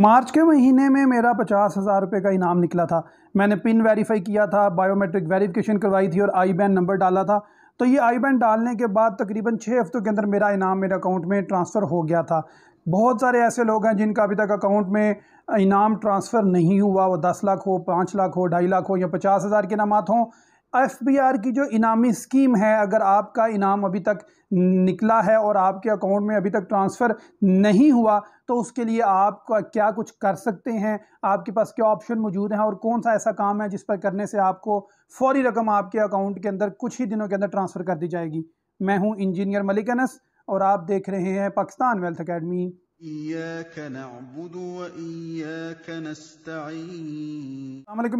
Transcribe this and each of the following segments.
मार्च के महीने में मेरा पचास हज़ार रुपये का इनाम निकला था मैंने पिन वेरीफाई किया था बायोमेट्रिक वेरिफिकेशन करवाई थी और आई बैन नंबर डाला था तो ये आई बैन डालने के बाद तकरीबन छः हफ्तों के अंदर मेरा इनाम मेरे अकाउंट में ट्रांसफ़र हो गया था बहुत सारे ऐसे लोग हैं जिनका अभी तक अकाउंट में इनाम ट्रांसफ़र नहीं हुआ वो दस लाख हो पाँच लाख हो ढाई लाख हो या पचास हज़ार के इनामत हों एफ बी आर की जो इनामी स्कीम है अगर आपका इनाम अभी तक निकला है और आपके अकाउंट में अभी तक ट्रांसफ़र नहीं हुआ तो उसके लिए आप क्या कुछ कर सकते हैं आपके पास क्या ऑप्शन मौजूद हैं और कौन सा ऐसा काम है जिस पर करने से आपको फौरी रकम आपके अकाउंट के अंदर कुछ ही दिनों के अंदर ट्रांसफ़र कर दी जाएगी मैं हूं इंजीनियर मलिक अनस और आप देख रहे हैं पाकिस्तान वेल्थ अकेडमी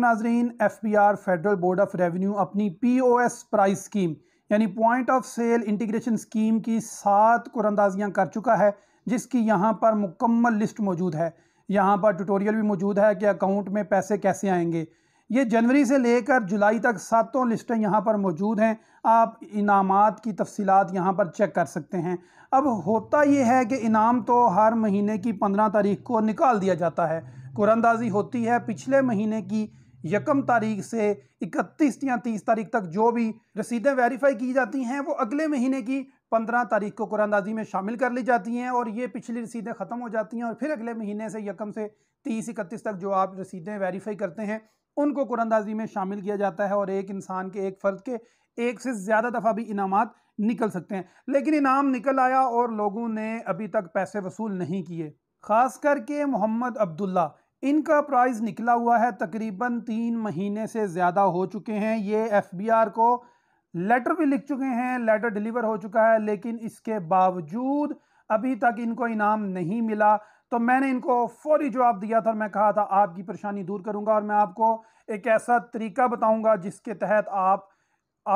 नाजरीन F B R federal board of revenue अपनी P O S price scheme यानी point of sale integration scheme की सात कुरंदाजियाँ कर चुका है जिसकी यहाँ पर मुकम्मल लिस्ट मौजूद है यहाँ पर ट्यूटोरियल भी मौजूद है कि अकाउंट में पैसे कैसे आएंगे ये जनवरी से लेकर जुलाई तक सातों लिस्टें यहाँ पर मौजूद हैं आप इनामात की तफसीत यहाँ पर चेक कर सकते हैं अब होता ये है कि इनाम तो हर महीने की पंद्रह तारीख को निकाल दिया जाता है कुरंदाजी होती है पिछले महीने की यकम तारीख से 31 या 30 तारीख तक जो भी रसीदें वेरीफाई की जाती हैं वो अगले महीने की 15 तारीख को कुरानदाजी में शामिल कर ली जाती हैं और ये पिछली रसीदें ख़त्म हो जाती हैं और फिर अगले महीने से यकम से 30 इकतीस तक जो आप रसीदें वेरीफाई करते हैं उनको कुरानदाजी में शामिल किया जाता है और एक इंसान के एक फ़र्द के एक से ज़्यादा दफ़ा भी इनाम निकल सकते हैं लेकिन इनाम निकल आया और लोगों ने अभी तक पैसे वसूल नहीं किए ख़ास करके मोहम्मद अब्दुल्ला इनका प्राइस निकला हुआ है तकरीबन तीन महीने से ज़्यादा हो चुके हैं ये एफबीआर को लेटर भी लिख चुके हैं लेटर डिलीवर हो चुका है लेकिन इसके बावजूद अभी तक इनको इनाम नहीं मिला तो मैंने इनको फौरी जवाब दिया था और मैं कहा था आपकी परेशानी दूर करूंगा और मैं आपको एक ऐसा तरीका बताऊंगा जिसके तहत आप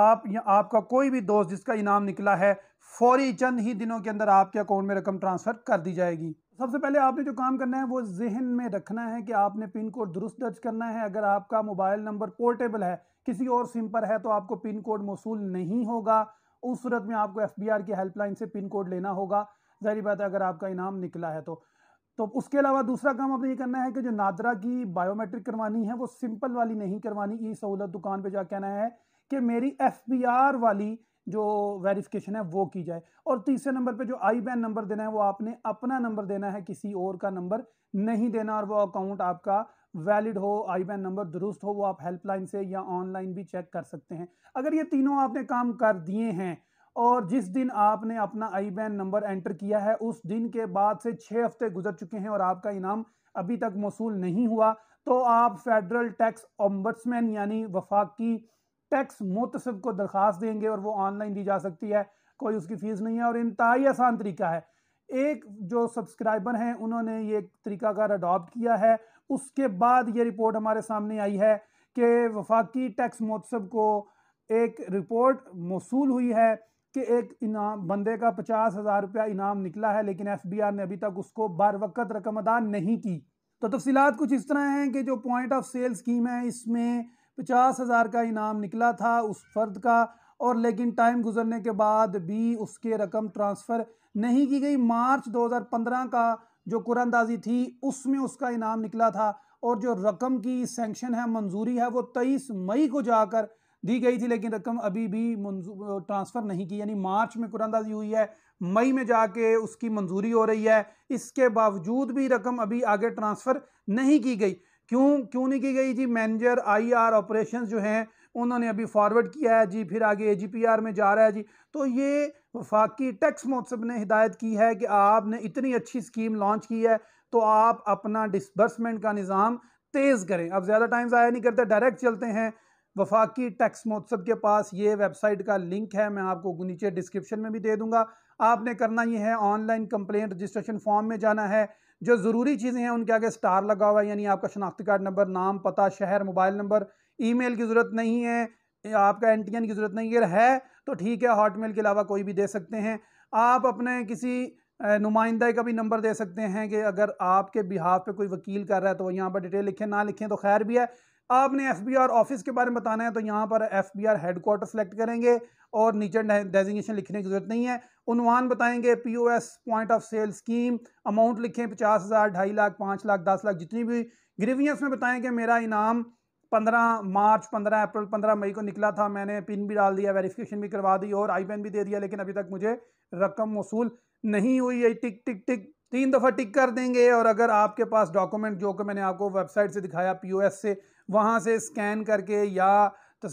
आप या आपका कोई भी दोस्त जिसका इनाम निकला है फौरी चंद ही दिनों के अंदर आपके अकाउंट में रकम ट्रांसफ़र कर दी जाएगी सबसे पहले आपने जो काम करना है वो जहन में रखना है कि आपने पिन कोड दुरुस्त दर्ज करना है अगर आपका मोबाइल नंबर पोर्टेबल है किसी और सिम पर है तो आपको पिन कोड मौसू नहीं होगा उस सूरत में आपको एफ की हेल्पलाइन से पिन कोड लेना होगा जहरी बात है अगर आपका इनाम निकला है तो तो उसके अलावा दूसरा काम आपने ये करना है कि जो नादरा की बायोमेट्रिक करवानी है वो सिंपल वाली नहीं करवानी ई सहूलत दुकान पे जा कहना है कि मेरी एफ वाली जो वेरिफिकेशन है वो की जाए और तीसरे नंबर पे जो आई बैन नंबर देना है वो आपने अपना नंबर देना है किसी और का नंबर नहीं देना और वो अकाउंट आपका वैलिड हो आई बैन नंबर दुरुस्त हो वो आप हेल्पलाइन से या ऑनलाइन भी चेक कर सकते हैं अगर ये तीनों आपने काम कर दिए हैं और जिस दिन आपने अपना आई बैन नंबर एंटर किया है उस दिन के बाद से छः हफ्ते गुजर चुके हैं और आपका इनाम अभी तक मौसू नहीं हुआ तो आप फेडरल टैक्स ओम्बट्समैन यानी वफाकी टैक्स मुतसब को दरख्वास्त देंगे और वो ऑनलाइन दी जा सकती है कोई उसकी फ़ीस नहीं है और इंतहाई आसान तरीका है एक जो सब्सक्राइबर हैं उन्होंने ये तरीकाकार अडॉप्ट किया है उसके बाद ये रिपोर्ट हमारे सामने आई है कि वफाकी टैक्स महोत्सव को एक रिपोर्ट मौसू हुई है कि एक इनाम बंदे का पचास हज़ार रुपया इनाम निकला है लेकिन एफ बी आर ने अभी तक उसको बार वक्त रकम अदा नहीं की तो तफसीत कुछ इस तरह हैं कि जो पॉइंट ऑफ सेल स्कीम है इसमें पचास हज़ार का इनाम निकला था उस फर्द का और लेकिन टाइम गुजरने के बाद भी उसके रकम ट्रांसफ़र नहीं की गई मार्च 2015 का जो कुरानदाजी थी उसमें उसका इनाम निकला था और जो रकम की सेंक्शन है मंजूरी है वो तेईस मई को जाकर दी गई थी लेकिन रकम अभी भी ट्रांसफ़र नहीं की यानी मार्च में कुरानंदाजी हुई है मई में जाके उसकी मंजूरी हो रही है इसके बावजूद भी रकम अभी आगे ट्रांसफ़र नहीं की गई क्यों क्यों नहीं की गई जी मैनेजर आईआर ऑपरेशंस जो हैं उन्होंने अभी फॉरवर्ड किया है जी फिर आगे एजीपीआर में जा रहा है जी तो ये वफाकी टैक्स महोत्सव ने हिदायत की है कि आपने इतनी अच्छी स्कीम लॉन्च की है तो आप अपना डिसबर्समेंट का निज़ाम तेज़ करें अब ज़्यादा टाइम ज़ाया नहीं करते डायरेक्ट चलते हैं वफाकी टैक्स महोत्सव के पास ये वेबसाइट का लिंक है मैं आपको नीचे डिस्क्रिप्शन में भी दे दूंगा आपने करना ये है ऑनलाइन कंप्लेंट रजिस्ट्रेशन फॉर्म में जाना है जो ज़रूरी चीज़ें हैं उनके आगे स्टार लगा हुआ है यानी आपका शनाख्ती कार्ड नंबर नाम पता शहर मोबाइल नंबर ईमेल की ज़रूरत नहीं है आपका एन की ज़रूरत नहीं है अगर है तो ठीक है हॉटमेल के अलावा कोई भी दे सकते हैं आप अपने किसी नुमाइंदा का भी नंबर दे सकते हैं कि अगर आपके बिहाफ पे कोई वकील कर रहा है तो यहाँ पर डिटेल लिखें ना लिखें तो खैर भी है आपने एफ बी आर ऑफिस के बारे में बताना है तो यहाँ पर F B R headquarter select करेंगे और नीचे डेजिग्नेशन लिखने की ज़रूरत नहीं है उनवान बताएंगे P O S point of sale scheme amount लिखें पचास हज़ार ढाई लाख पाँच लाख दस लाख जितनी भी ग्रीवियंस में बताएं कि मेरा इनाम पंद्रह मार्च पंद्रह अप्रैल पंद्रह मई को निकला था मैंने पिन भी डाल दिया वेरीफिकेशन भी करवा दी और आई भी दे दिया लेकिन अभी तक मुझे रकम वसूल नहीं हुई है टिक टिक टिक तीन दफ़ा टिक कर देंगे और अगर आपके पास डॉक्यूमेंट जो कि मैंने आपको वेबसाइट से दिखाया पी से वहाँ से स्कैन करके या तो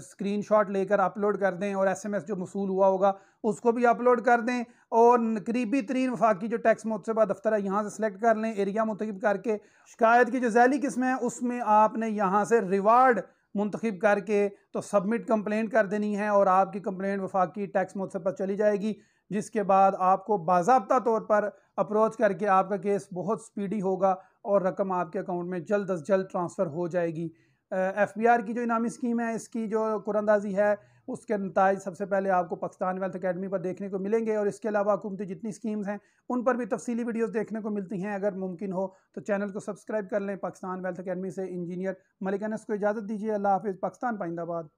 स्क्रीन शॉट लेकर अपलोड कर दें और एस एम एस जो मसूल हुआ होगा उसको भी अपलोड कर दें और करीबी तरीन वफाकी जो टैक्स मुतबा दफ्तर है यहाँ से सिलेक्ट कर लें एरिया मुंतब करके शिकायत की जो जैली किस्म है उसमें आपने यहाँ से रिवार्ड मुंतखब करके तो सबमिट कम्प्लेंट कर देनी है और आपकी कंप्लेंट वफाकी टैक्स मुतब चली जाएगी जिसके बाद आपको बाबा तौर पर अप्रोच करके आपका केस बहुत स्पीडी होगा और रकम आपके अकाउंट में जल्द अज जल्द ट्रांसफ़र हो जाएगी एफ बी आर की जो इनामी स्कीम है इसकी जो कुरंदाजी है उसके नतज सबसे पहले आपको पाकिस्तान वेल्थ अकेडमी पर देखने को मिलेंगे और इसके अलावा हुकूमती जितनी स्कीम्स हैं उन पर भी तफसली वीडियोस देखने को मिलती हैं अगर मुमकिन हो तो चैनल को सब्सक्राइब कर लें पाकिस्तान वेल्थ अकेडमी से इंजीनियर मलिक अनस को इजाज़त दीजिए अल्लाह हाफिज़ पाकिस्तान पाइंदाबाद